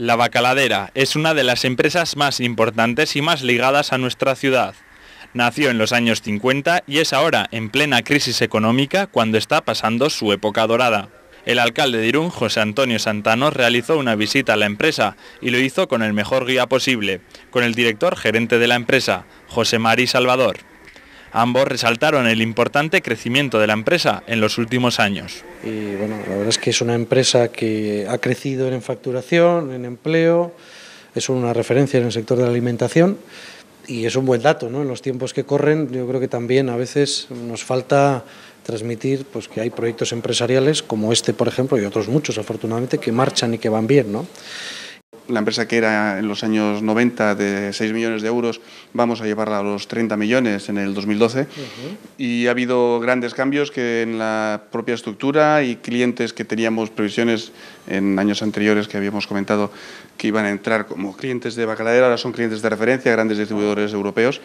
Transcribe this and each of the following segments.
La Bacaladera es una de las empresas más importantes y más ligadas a nuestra ciudad. Nació en los años 50 y es ahora en plena crisis económica cuando está pasando su época dorada. El alcalde de Irún, José Antonio Santano, realizó una visita a la empresa y lo hizo con el mejor guía posible, con el director gerente de la empresa, José Mari Salvador. Ambos resaltaron el importante crecimiento de la empresa en los últimos años. Y bueno, la verdad es que es una empresa que ha crecido en facturación, en empleo, es una referencia en el sector de la alimentación y es un buen dato, ¿no? En los tiempos que corren, yo creo que también a veces nos falta transmitir pues que hay proyectos empresariales como este, por ejemplo, y otros muchos afortunadamente que marchan y que van bien, ¿no? la empresa que era en los años 90 de 6 millones de euros, vamos a llevarla a los 30 millones en el 2012. Y ha habido grandes cambios que en la propia estructura y clientes que teníamos previsiones en años anteriores que habíamos comentado que iban a entrar como clientes de bacaladera, ahora son clientes de referencia, grandes distribuidores europeos.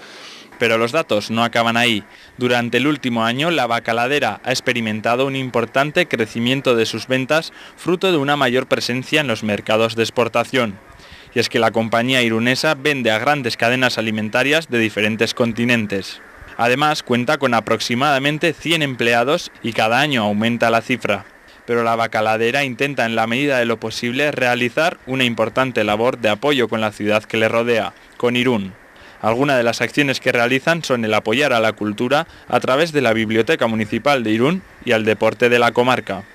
Pero los datos no acaban ahí. Durante el último año, la bacaladera ha experimentado un importante crecimiento de sus ventas fruto de una mayor presencia en los mercados de exportación. Y es que la compañía irunesa vende a grandes cadenas alimentarias de diferentes continentes. Además, cuenta con aproximadamente 100 empleados y cada año aumenta la cifra. Pero la bacaladera intenta en la medida de lo posible realizar una importante labor de apoyo con la ciudad que le rodea, con Irún. Algunas de las acciones que realizan son el apoyar a la cultura a través de la Biblioteca Municipal de Irún y al deporte de la comarca.